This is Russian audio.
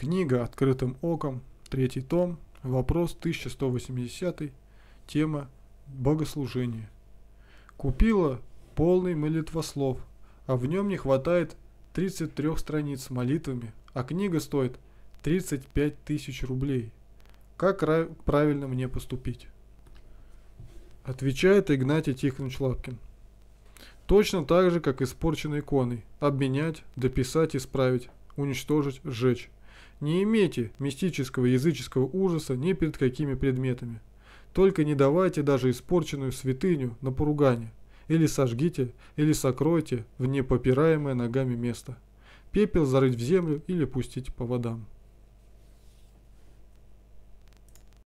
Книга «Открытым оком», третий том, вопрос 1180, тема «Богослужение». Купила полный молитвослов, а в нем не хватает 33 страниц с молитвами, а книга стоит 35 тысяч рублей. Как правильно мне поступить? Отвечает Игнатий Тихонович Лапкин. Точно так же, как испорченной иконой. Обменять, дописать, исправить, уничтожить, сжечь. Не имейте мистического языческого ужаса ни перед какими предметами. Только не давайте даже испорченную святыню на поругание. Или сожгите, или сокройте в непопираемое ногами место. Пепел зарыть в землю или пустить по водам.